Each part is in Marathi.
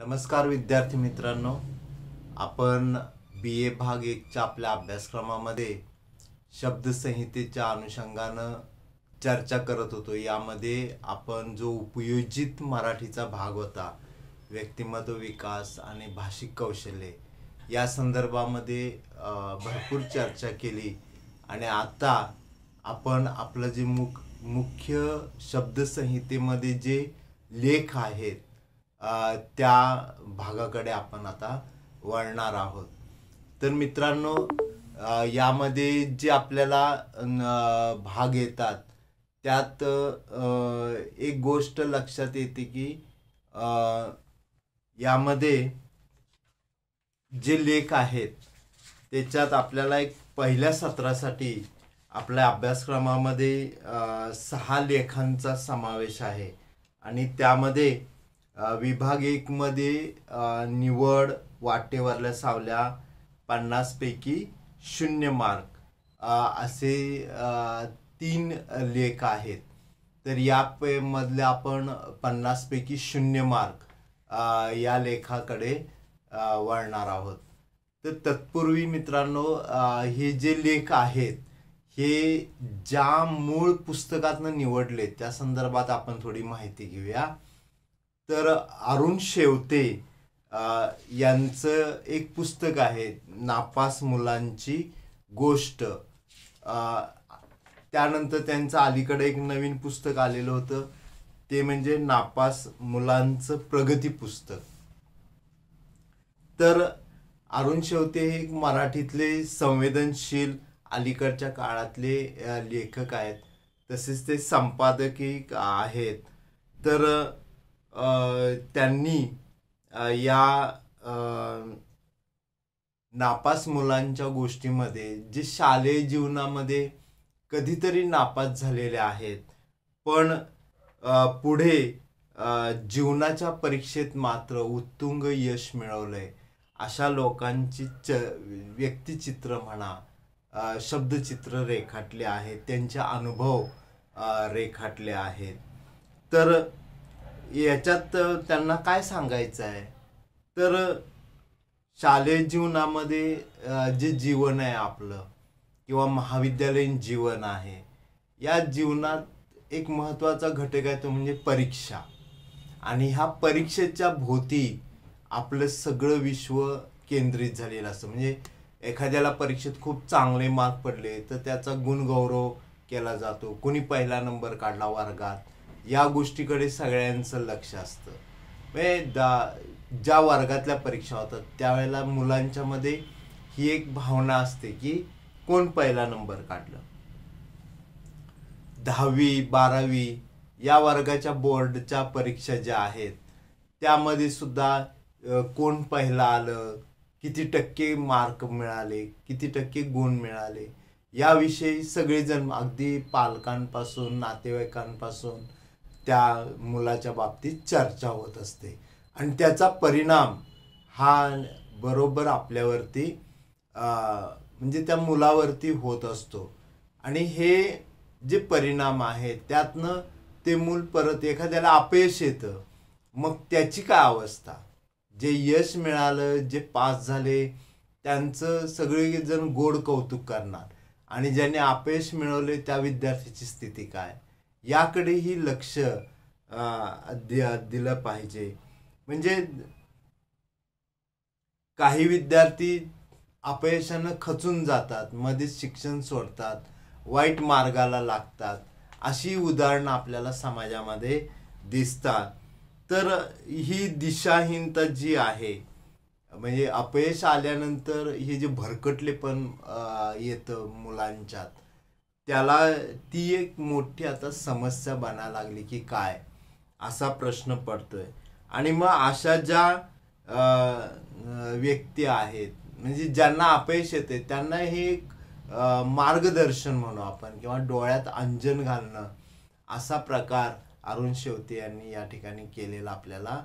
नमस्कार विद्यार्थी मित्रांनो आपण बी ए भाग एकच्या आपल्या अभ्यासक्रमामध्ये शब्दसंहितेच्या अनुषंगानं चर्चा करत होतो यामध्ये आपण जो उपयोजित मराठीचा भाग होता व्यक्तिमत्व विकास आणि भाषिक कौशल्ये या संदर्भामध्ये भरपूर चर्चा केली आणि आता आपण आपलं जे मुख मुख्य शब्दसंहितेमध्ये जे लेख आहेत त्या भागाकडे आपण आता वळणार आहोत तर मित्रांनो यामध्ये जे आपल्याला भाग येतात त्यात एक गोष्ट लक्षात येते की यामध्ये जे लेख आहेत त्याच्यात आपल्याला एक पहिल्या सत्रासाठी आपल्या अभ्यासक्रमामध्ये सहा लेखांचा समावेश आहे आणि त्यामध्ये विभाग एकमध्ये निवड वाटेवरल्या सावल्या पन्नासपैकी शून्य मार्क असे तीन लेख आहेत तर या पे आपण पन्नासपैकी शून्य मार्क या लेखाकडे वळणार आहोत तर तत्पूर्वी मित्रांनो हे जे लेख आहेत हे ज्या मूळ पुस्तकातनं निवडले त्या संदर्भात आपण थोडी माहिती घेऊया तर अरुण शेवते यांचं एक पुस्तक आहे नापास मुलांची गोष्ट त्यानंतर त्यांचं अलीकडे एक नवीन पुस्तक आलेलं होतं ते म्हणजे नापास मुलांचं प्रगती पुस्तक तर अरुण शेवते हे एक मराठीतले संवेदनशील अलीकडच्या काळातले लेखक आहेत तसेच ते संपादकही आहेत तर त्यांनी या नापास मुलांच्या गोष्टीमध्ये जे शालेय जीवनामध्ये कधीतरी नापास झालेले आहेत पण पुढे जीवनाच्या परीक्षेत मात्र उत्तुंग यश मिळवलंय अशा लोकांची च व्यक्तिचित्र म्हणा शब्दचित्र रेखाटले आहेत त्यांचे अनुभव रेखाटले आहेत तर याच्यात त्यांना काय सांगायचं आहे तर शालेय जीवनामध्ये जे जीवन आहे आपलं किंवा महाविद्यालयीन जीवन आहे या जीवनात एक महत्त्वाचा घटक आहे तो म्हणजे परीक्षा आणि ह्या परीक्षेच्या भोवती आपलं सगळं विश्व केंद्रित झालेलं असतं म्हणजे एखाद्याला परीक्षेत खूप चांगले मार्क पडले तर त्याचा गुणगौरव केला जातो कोणी पहिला नंबर काढला वर्गात या गोष्टीकडे सगळ्यांचं लक्ष असतं म्हणजे दा ज्या वर्गातल्या परीक्षा होतात त्यावेळेला मुलांच्या मध्ये ही एक भावना असते की कोण पहिला नंबर काढला दहावी बारावी या वर्गाच्या बोर्डच्या परीक्षा ज्या आहेत त्यामध्ये सुद्धा कोण पहिला आलं किती टक्के मार्क मिळाले किती टक्के गुण मिळाले याविषयी सगळेजण अगदी पालकांपासून नातेवाईकांपासून त्या मुलाच्या बाबतीत चर्चा होत असते आणि त्याचा परिणाम हा बरोबर आपल्यावरती म्हणजे त्या मुलावरती होत असतो आणि हे जे परिणाम आहेत त्यातनं ते मूल परत एखाद्याला अपयश येतं मग त्याची काय अवस्था जे यश मिळालं जे पास झाले त्यांचं सगळेजण गोड कौतुक करणार आणि ज्यांनी अपयश मिळवले त्या विद्यार्थ्याची स्थिती काय याकडेही लक्ष दिलं पाहिजे म्हणजे काही विद्यार्थी अपयशानं खचून जातात मध्येच शिक्षण सोडतात वाईट मार्गाला लागतात अशी उदाहरणं आपल्याला समाजामध्ये दिसतात तर ही दिशाहीनता जी आहे म्हणजे अपयश आल्यानंतर हे जे भरकटले पण येतं मुलांच्यात त्याला ती एक मोठी आता समस्या बना लागली की काय असा प्रश्न पडतोय आणि मग अशा ज्या व्यक्ती आहेत म्हणजे ज्यांना अपयश येते त्यांना हे एक मार्गदर्शन म्हणू आपण किंवा डोळ्यात अंजन घालणं असा प्रकार अरुण शेवते यांनी या ठिकाणी केलेला आपल्याला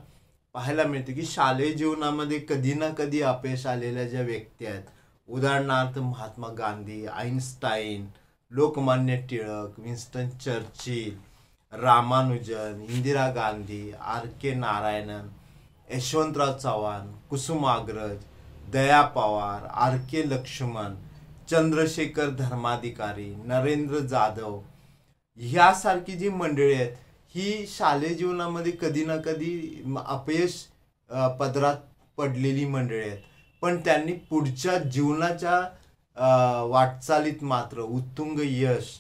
पाहायला मिळते की शालेय जीवनामध्ये कधी ना कधी अपयश आलेल्या ज्या व्यक्ती आहेत उदाहरणार्थ Mahatma Gandhi Einstein Lokmanya Tilak Winston Churchill Ramanujan Indira Gandhi R K Narayanan Yashwantrao Chavan Kusumagraj Daya Pawar R K Laxman Chandrashekhar Dharmadhikari Narendra Jadhav ह्यासारखी जी मंडळी आहेत ही शालेय जीवनामध्ये कधी ना कधी अपयश पदरात पडलेली मंडळी आहेत पण त्यांनी पुढच्या जीवनाच्या वाटचालीत मात्र उत्तुंग यश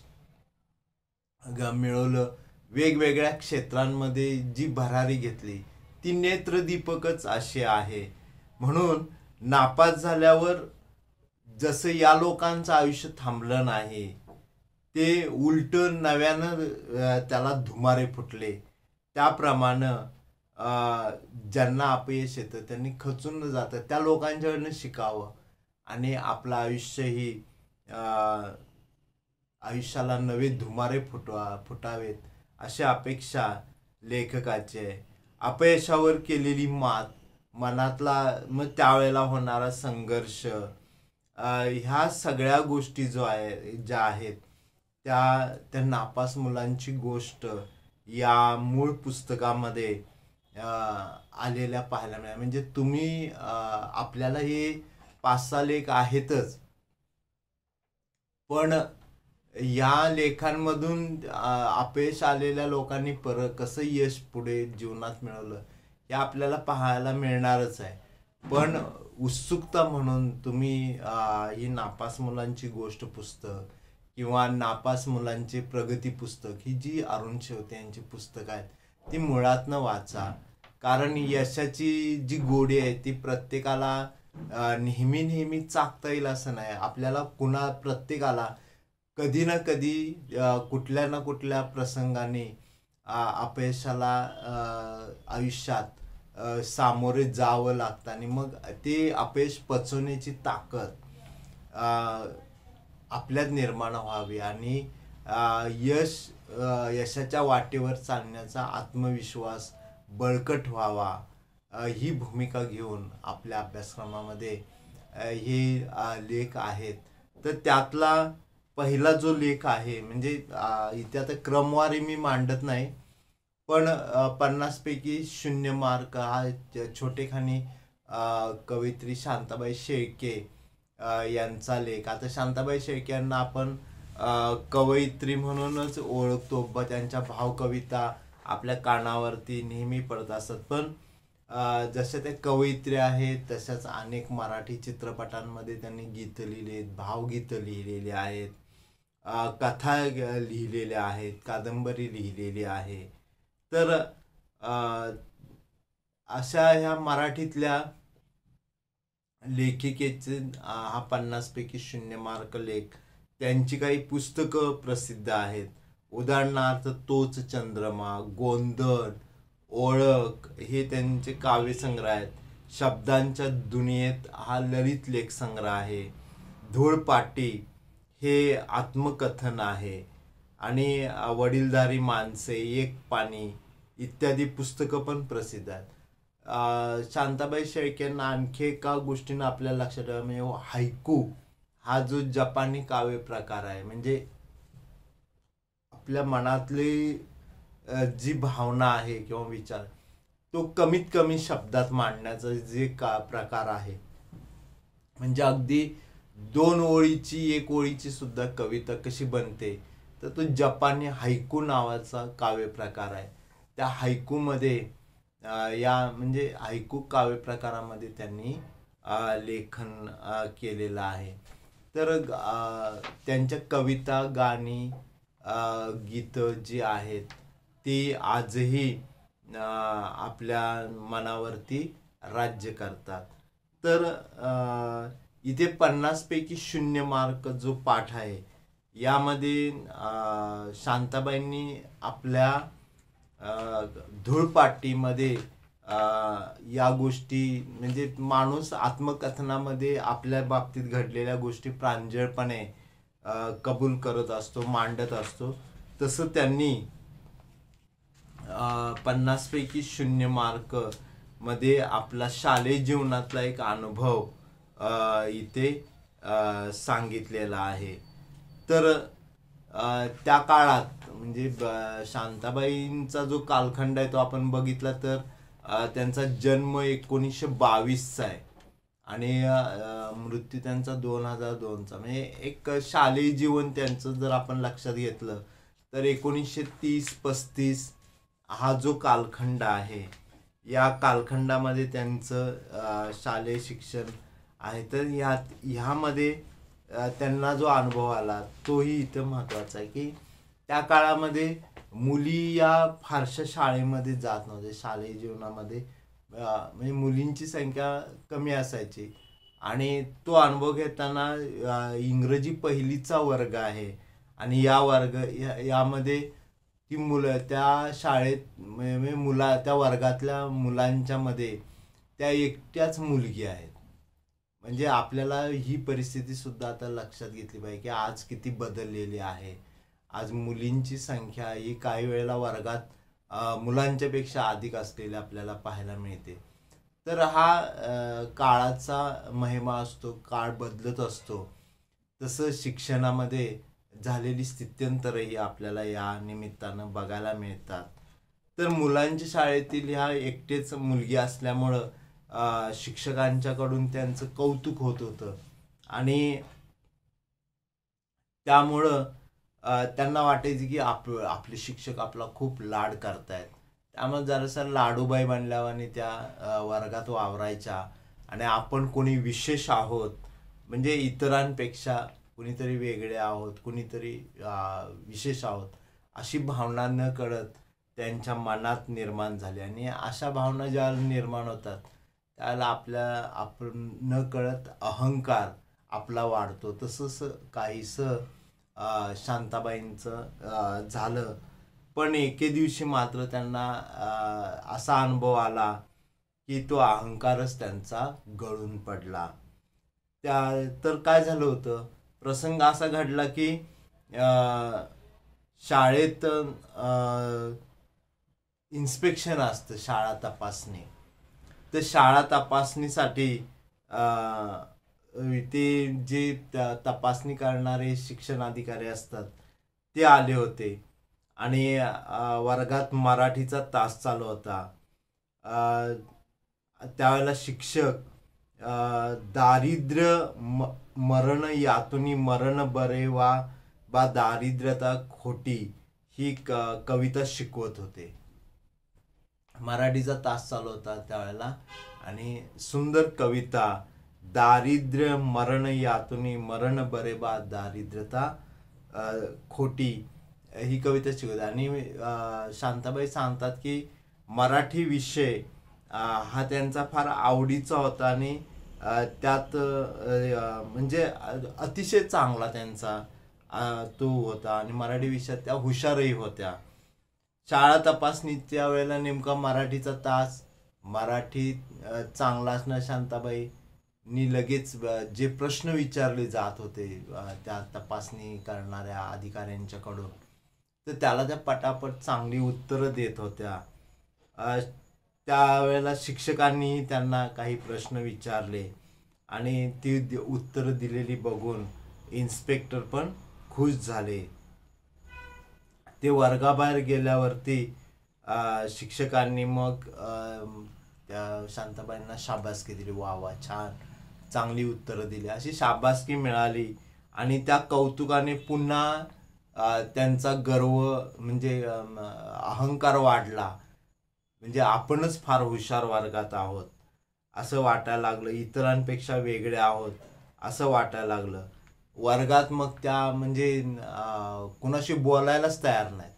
मिळवलं वेगवेगळ्या क्षेत्रांमध्ये जी भरारी घेतली ती नेत्रदीपकच अशी आहे म्हणून नापास झाल्यावर जसं या लोकांचं आयुष्य थांबलं नाही ते उलट नव्यानं त्याला धुमारे फुटले त्याप्रमाणे ज्यांना अपयश येतं त्यांनी खचून जातं त्या लोकांच्याकडनं शिकावं आणि आपलं आयुष्यही आयुष्याला नवे धुमारे फुटवा फुटावेत अशी अपेक्षा लेखकाचे अपयशावर केलेली मात मनातला मग त्यावेळेला होणारा संघर्ष ह्या सगळ्या गोष्टी जो आहे ज्या आहेत त्या त्या नापास मुलांची गोष्ट या मूळ पुस्तकामध्ये आलेल्या पाहायला मिळाल्या म्हणजे तुम्ही आपल्याला हे पाच सहा लेख आहेतच पण या लेखांमधून अपयश आलेल्या लोकांनी पर कसं यश पुढे जीवनात मिळवलं हे आपल्याला पाहायला मिळणारच आहे पण उत्सुकता म्हणून तुम्ही ही नापास मुलांची गोष्ट पुस्तक किंवा नापास मुलांचे प्रगती पुस्तक ही जी अरुण शेवते यांची पुस्तकं आहेत ती मुळातनं वाचा कारण यशाची जी गोडी आहे ती प्रत्येकाला नेहमी नेहमी चाकता येईल असं नाही आपल्याला कुणा प्रत्येकाला कधी ना कधी कुठल्या ना कुठल्या प्रसंगाने अपयशाला आयुष्यात सामोरे जावं लागतं आणि मग ते अपयश पचवण्याची ताकद आपल्यात निर्माण व्हावी आणि यश यशाच्या वाटेवर चालण्याचा आत्मविश्वास बळकट व्हावा ही भूमिका घेऊन आपल्या अभ्यासक्रमामध्ये हे लेख आहेत तर त्यातला पहिला जो लेख आहे म्हणजे इथे आता क्रमवारी मी मांडत नाही पण पन्नासपैकी शून्य मार्क हा छोटेखानी कवयित्री शांताबाई शेळके यांचा लेख आता शांताबाई शेळके यांना आपण कवयित्री म्हणूनच ओळखतो ब त्यांच्या भावकविता आपल्या कानावरती नेहमी पडत असतात पण जसे त्या कवयित्री आहेत तशाच अनेक मराठी चित्रपटांमध्ये त्यांनी गीतं लिहिले आहेत भावगीतं लिहिलेली आहेत कथा लिहिलेल्या आहेत कादंबरी लिहिलेली आहे तर अशा ह्या मराठीतल्या लेखिकेचे हा पन्नासपैकी शून्य मार्क लेख त्यांची काही पुस्तकं प्रसिद्ध आहेत उदाहरणार्थ तोच चंद्रमा गोंधळ ओळख हे त्यांचे काव्यसंग्रह आहेत शब्दांच्या दुनियेत हा ललित लेख संग्रह आहे धूळपाटी हे आत्मकथन आहे आणि वडीलधारी माणसे एक पाणी इत्यादी पुस्तकं पण प्रसिद्ध आहेत शांताबाई शेळकेंना आणखी एका गोष्टीनं आपल्याला लक्षात ठेवा म्हणजे हायकू हा जो जपानी काव्य प्रकार आहे म्हणजे आपल्या मनातली जी भावना आहे किंवा विचार तो कमीत कमी शब्दात मांडण्याचा जे का प्रकार आहे म्हणजे अगदी दोन ओळीची एक ओळीची सुद्धा कविता कशी बनते तर तो जपानी हायकू नावाचा काव्य प्रकार आहे त्या हायकूमध्ये या म्हणजे हायकू काव्य प्रकारामध्ये त्यांनी लेखन केलेलं आहे तर त्यांच्या कविता गाणी गीतं जी आहेत ती आजही आपल्या मनावरती राज्य करतात तर इथे पन्नासपैकी शून्य मार्क जो पाठ आहे यामध्ये शांताबाईंनी आपल्या धूळपाटीमध्ये या गोष्टी म्हणजे माणूस आत्मकथनामध्ये आपल्या बाबतीत घडलेल्या गोष्टी प्रांजळपणे कबूल करत असतो मांडत असतो तसं त्यांनी पन्नासपैकी शून्य मार्क मध्ये आपला शालेय जीवनातला एक अनुभव इथे सांगितलेला आहे तर त्या काळात म्हणजे शांताबाईंचा जो कालखंड आहे तो आपण बघितला तर त्यांचा जन्म एकोणीसशे बावीसचा आहे आणि मृत्यू त्यांचा दोन हजार दोनचा म्हणजे एक शालेय जीवन त्यांचं जर आपण लक्षात घेतलं तर एकोणीसशे तीस पस्तीस हा जो कालखंड आहे या कालखंडामध्ये त्यांचं शालेय शिक्षण आहे तर ह्यात ह्यामध्ये त्यांना जो अनुभव आला तोही इथं महत्त्वाचा आहे की त्या काळामध्ये मुली या फारशा शाळेमध्ये जात नव्हते शालेय जीवनामध्ये म्हणजे मुलींची संख्या कमी असायची आणि तो अनुभव घेताना इंग्रजी पहिलीचा वर्ग आहे आणि या वर्ग या यामध्ये ती मुलं त्या शाळेत म्हणजे मुला त्या वर्गातल्या मुलांच्यामध्ये त्या एकट्याच मुलगी आहेत म्हणजे आपल्याला ही परिस्थितीसुद्धा आता लक्षात घेतली पाहिजे की आज किती बदललेली आहे आज मुलींची संख्या ही काही वेळेला वर्गात मुलांच्यापेक्षा अधिक असलेली आपल्याला पाहायला मिळते तर हा काळाचा महिमा असतो काळ बदलत असतो तसं शिक्षणामध्ये झालेली स्थित्यंतरही आपल्याला या निमित्तानं बघायला मिळतात तर मुलांच्या शाळेतील ह्या एकटेच मुलगी असल्यामुळं शिक्षकांच्याकडून त्यांचं कौतुक होत होतं आणि त्यामुळं त्यांना वाटायचं की आप आपले शिक्षक आपला खूप लाड करतायत त्यामुळे जरासा लाडूबाई बनल्यावाने त्या वर्गात वावरायच्या आणि आपण कोणी विशेष आहोत म्हणजे इतरांपेक्षा कुणीतरी वेगळे आहोत कुणीतरी विशेष आहोत अशी भावना न कळत त्यांच्या मनात निर्माण झाली आणि अशा भावना ज्या निर्माण होतात त्याला आपल्या आपण न कळत अहंकार आपला वाढतो तसंच काहीसं शांताबाईंचं झालं पण एके दिवशी मात्र त्यांना असा अनुभव आला की तो अहंकारच त्यांचा गळून पडला त्या तर काय झालं होतं प्रसंग असा घडला की शाळेत इन्स्पेक्शन असतं शाळा तपासणी तर शाळा तपासणीसाठी ते जे तपासणी करणारे शिक्षण अधिकारी असतात ते आले होते आणि वर्गात मराठीचा तास चालू होता त्यावेळेला शिक्षक दारिद्र्य म मरण यातुनी मरण बरे वा बा दारिद्र्यता खोटी ही क कविता शिकवत होते मराठीचा तास चालू होता त्यावेळेला आणि सुंदर कविता दारिद्र्य मरण यातुनी मरण बरे बा दारिद्र्यता खोटी ही कविता शिकवते आणि शांताबाई सांगतात की मराठी विषय हा त्यांचा फार आवडीचा होता आणि त्यात म्हणजे अतिशय चांगला त्यांचा तो होता आणि मराठी विषयात त्या हुशारही होत्या शाळा तपासणीच्या वेळेला नेमका मराठीचा तास मराठी चांगला असणं नी लगेच जे प्रश्न विचारले जात होते त्या तपासणी करणाऱ्या अधिकाऱ्यांच्याकडून तर त्याला त्या पटापट चांगली उत्तरं देत होत्या त्यावेळेला शिक्षकांनी त्यांना काही प्रश्न विचारले आणि ती उत्तरं दिलेली बघून इन्स्पेक्टर पण खुश झाले ते वर्गाबाहेर गेल्यावरती शिक्षकांनी मग त्या शांताबाईंना शाबासकी दिली वा वा छान चांगली उत्तरं दिली अशी शाबासकी मिळाली आणि त्या कौतुकाने पुन्हा त्यांचा गर्व म्हणजे अहंकार वाढला म्हणजे आपणच फार हुशार वर्गात आहोत असं वाटायला लागलं इतरांपेक्षा वेगळे आहोत असं वाटायला लागलं वर्गात मग त्या म्हणजे कुणाशी बोलायलाच तयार नाहीत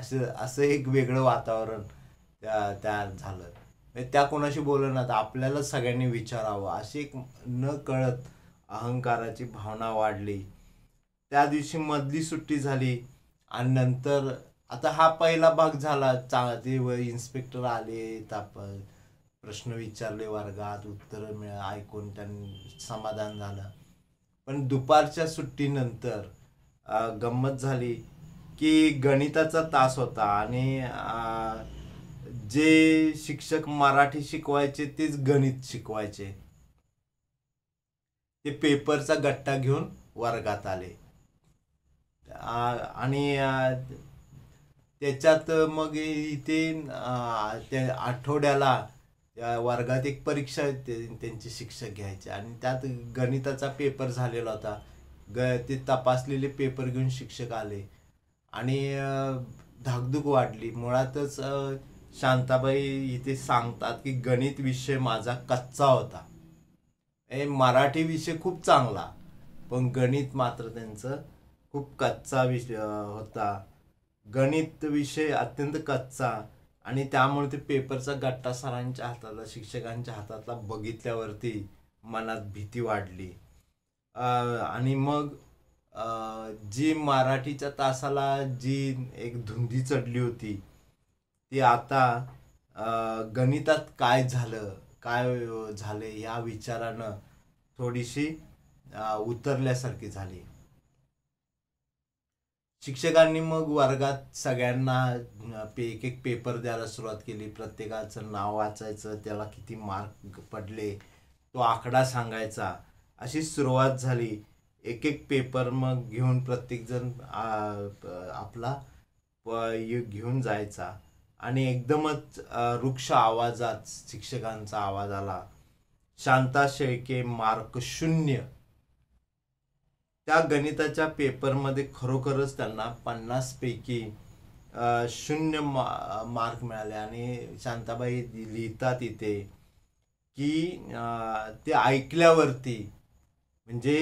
असं असं एक वेगळं वातावरण त्या तयार झालं म्हणजे त्या कोणाशी तर आपल्याला सगळ्यांनी विचारावं अशी एक न कळत अहंकाराची भावना वाढली त्या दिवशी मधली सुट्टी झाली आणि नंतर आता हा पहिला भाग झाला चांगले व इन्स्पेक्टर आले आपण प्रश्न विचारले वर्गात उत्तर मिळ ऐकून त्यांनी समाधान झालं पण दुपारच्या सुट्टीनंतर गंमत झाली की गणिताचा तास होता आणि जे शिक्षक मराठी शिकवायचे तेच गणित शिकवायचे ते पेपरचा गट्टा घेऊन वर्गात आले आणि त्याच्यात मग इथे त्या आठवड्याला वर्गात एक परीक्षा त्यांचे शिक्षक घ्यायचे आणि त्यात गणिताचा पेपर झालेला होता ग ते तपासलेले पेपर घेऊन शिक्षक आले आणि धाकधूक वाढली मुळातच शांताबाई इथे सांगतात की गणित विषय माझा कच्चा होता ए मराठी विषय खूप चांगला पण गणित मात्र त्यांचं खूप कच्चा विषय होता गणित विषय अत्यंत कच्चा आणि त्यामुळे ते पेपरचा गट्टा सरांच्या हातातला शिक्षकांच्या हातातला बघितल्यावरती मनात भीती वाढली आणि मग जी मराठीच्या तासाला जी एक धुंदी चढली होती ती आता गणितात काय झालं काय झाले या विचारानं थोडीशी उतरल्यासारखी झाली शिक्षकांनी मग वर्गात सगळ्यांना पे एक एक पेपर द्यायला सुरुवात केली प्रत्येकाचं नाव वाचायचं त्याला किती मार्क पडले तो आकडा सांगायचा अशी सुरुवात झाली एक एक पेपर मग घेऊन प्रत्येकजण आपला घेऊन जायचा आणि एकदमच वृक्ष आवाजात शिक्षकांचा आवाज आला शांता शेळके मार्क शून्य त्या गणिताच्या पेपरमध्ये खरोखरच त्यांना पन्नासपैकी शून्य मा मार्क मिळाले आणि शांताबाई लिहितात इथे की ते ऐकल्यावरती म्हणजे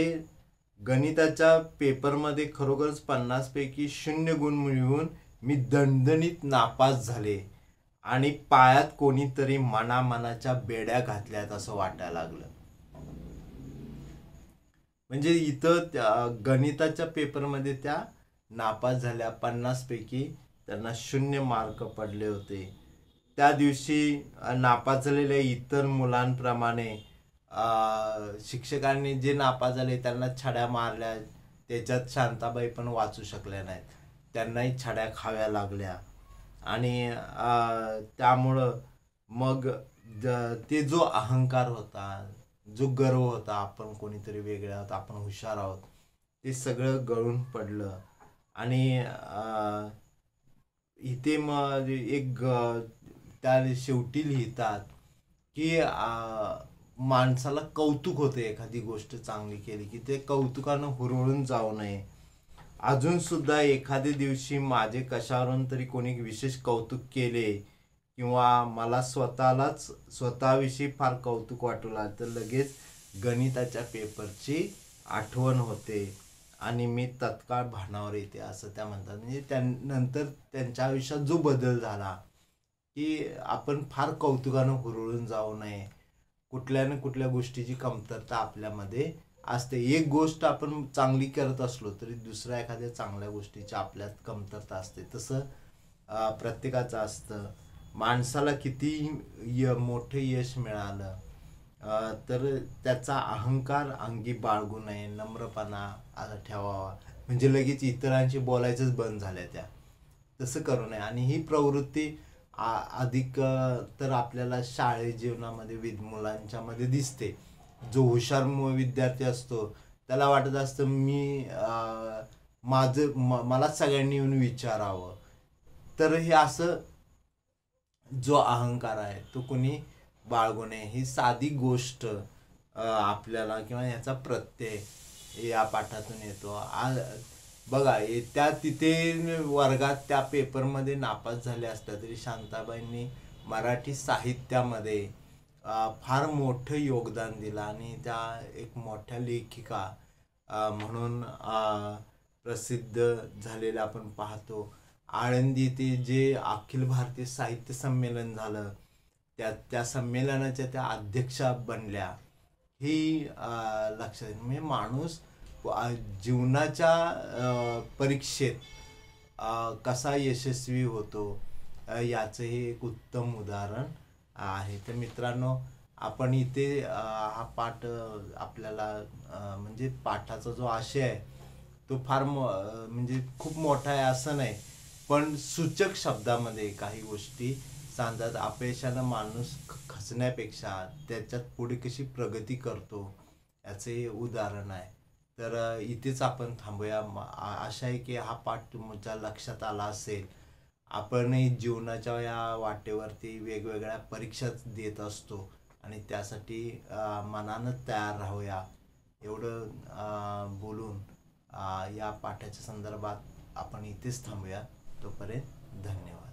गणिताच्या पेपरमध्ये खरोखरच पन्नासपैकी शून्य गुण मिळवून मी दणदणीत नापास झाले आणि पायात कोणीतरी मनामनाच्या बेड्या घातल्यात असं वाटायला लागलं म्हणजे इथं गणिताच्या पेपरमध्ये त्या नापास झाल्या पन्नासपैकी त्यांना शून्य मार्क पडले होते त्या दिवशी नापास झालेल्या इतर मुलांप्रमाणे शिक्षकांनी जे नापास झाले त्यांना छड्या मारल्या त्याच्यात शांताबाई पण वाचू शकल्या नाहीत त्यांनाही छड्या खाव्या लागल्या आणि त्यामुळं मग ते जो अहंकार होता जो गर्व होता आपण कोणीतरी वेगळे आहोत आपण हुशार आहोत ते सगळं गळून पडलं आणि इथे मग एक त्या शेवटी लिहितात की माणसाला कौतुक होते एखादी गोष्ट चांगली केली की ते कौतुकानं हुरळून जाऊ नये अजूनसुद्धा एखाद्या दिवशी माझे कशावरून तरी कोणी विशेष कौतुक केले किंवा मला स्वतःलाच स्वतःविषयी फार कौतुक वाटू लागलं तर लगेच गणिताच्या पेपरची आठवण होते आणि मी तत्काळ भानावर येते असं त्या म्हणतात म्हणजे त्यानंतर त्यांच्या आयुष्यात जो बदल झाला की आपण फार कौतुकानं हुरळून जाऊ नये कुठल्या ना कुठल्या गोष्टीची कमतरता आपल्यामध्ये असते एक गोष्ट आपण चांगली करत असलो तरी दुसऱ्या एखाद्या चांगल्या गोष्टीची आपल्यात कमतरता असते तसं प्रत्येकाचं असतं माणसाला किती य मोठे यश मिळालं तर त्याचा अहंकार अंगी बाळगू नये नम्रपणा ठेवावा म्हणजे लगेच इतरांशी बोलायचंच बंद झाल्या त्या तसं करू नये आणि ही प्रवृत्ती अधिक तर आपल्याला शाळे जीवनामध्ये विद मुलांच्यामध्ये दिसते जो हुशार विद्यार्थी असतो त्याला वाटत असतं मी माझं मला सगळ्यांनी येऊन विचारावं तर हे असं जो अहंकार आहे तो कुणी बाळगू नये ही साधी गोष्ट आपल्याला किंवा याचा प्रत्यय या पाठातून येतो आ बघा त्या तिथे वर्गात त्या पेपरमध्ये नापास झाल्या असल्या तरी शांताबाईंनी मराठी साहित्यामध्ये फार मोठं योगदान दिलं आणि त्या एक मोठ्या लेखिका म्हणून प्रसिद्ध झालेल्या आपण पाहतो आळंदी ते जे अखिल भारतीय साहित्य संमेलन झालं त्या त्या संमेलनाच्या त्या अध्यक्षा बनल्या ही लक्षात म्हणजे माणूस जीवनाच्या परीक्षेत कसा यशस्वी होतो याचं हे एक उत्तम उदाहरण आहे तर मित्रांनो आपण इथे हा पाठ आपल्याला म्हणजे पाठाचा जो आशय आहे तो फार म्हणजे खूप मोठा आहे असं नाही पण सूचक शब्दामध्ये काही गोष्टी सांगतात अपयशानं माणूस खचण्यापेक्षा त्याच्यात पुढे कशी प्रगती करतो याचे उदाहरण आहे तर इथेच आपण थांबूया आशा आहे की हा पाठ तुमच्या लक्षात आला असेल आपणही जीवनाच्या या वाटेवरती वेगवेगळ्या परीक्षा देत असतो आणि त्यासाठी मनानं तयार राहूया एवढं बोलून या पाठाच्या संदर्भात आपण इथेच थांबूया तोपर्यंत धन्यवाद